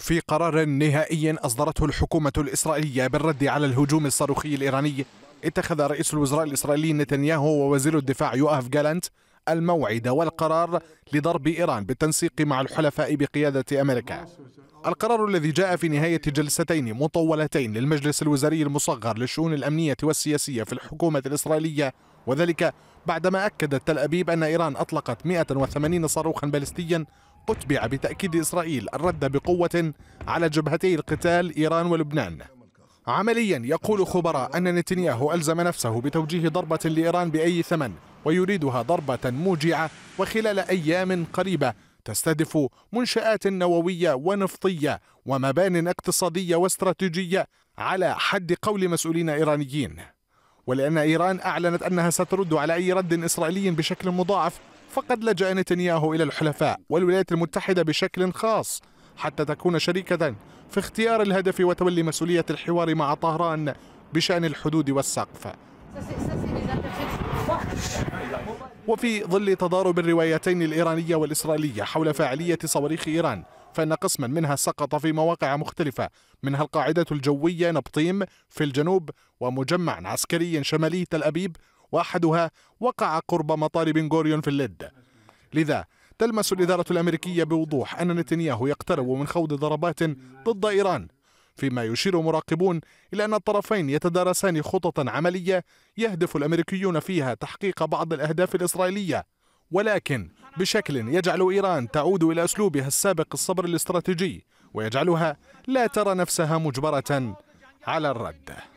في قرار نهائي أصدرته الحكومة الإسرائيلية بالرد على الهجوم الصاروخي الإيراني اتخذ رئيس الوزراء الإسرائيلي نتنياهو ووزير الدفاع يؤاف جالانت الموعد والقرار لضرب إيران بالتنسيق مع الحلفاء بقيادة أمريكا القرار الذي جاء في نهاية جلستين مطولتين للمجلس الوزاري المصغر للشؤون الأمنية والسياسية في الحكومة الإسرائيلية وذلك بعدما أكدت تل أبيب أن إيران أطلقت 180 صاروخا باليستيا أتبع بتأكيد إسرائيل الرد بقوة على جبهتي القتال إيران ولبنان عمليا يقول خبراء أن نتنياهو ألزم نفسه بتوجيه ضربة لإيران بأي ثمن ويريدها ضربة موجعة وخلال أيام قريبة تستهدف منشآت نووية ونفطية ومبان اقتصادية واستراتيجية على حد قول مسؤولين إيرانيين ولأن إيران أعلنت أنها سترد على أي رد إسرائيلي بشكل مضاعف فقد لجأ نتنياهو إلى الحلفاء والولايات المتحدة بشكل خاص حتى تكون شريكة في اختيار الهدف وتولي مسؤولية الحوار مع طهران بشأن الحدود والسقف وفي ظل تضارب الروايتين الإيرانية والإسرائيلية حول فاعلية صواريخ إيران فإن قسما منها سقط في مواقع مختلفة منها القاعدة الجوية نبطيم في الجنوب ومجمع عسكري شمالي تل أبيب وأحدها وقع قرب مطار بنغوريون في اللد لذا تلمس الإدارة الأمريكية بوضوح أن نتنياهو يقترب من خوض ضربات ضد إيران فيما يشير مراقبون إلى أن الطرفين يتدارسان خططا عملية يهدف الأمريكيون فيها تحقيق بعض الأهداف الإسرائيلية ولكن بشكل يجعل إيران تعود إلى أسلوبها السابق الصبر الاستراتيجي ويجعلها لا ترى نفسها مجبرة على الرد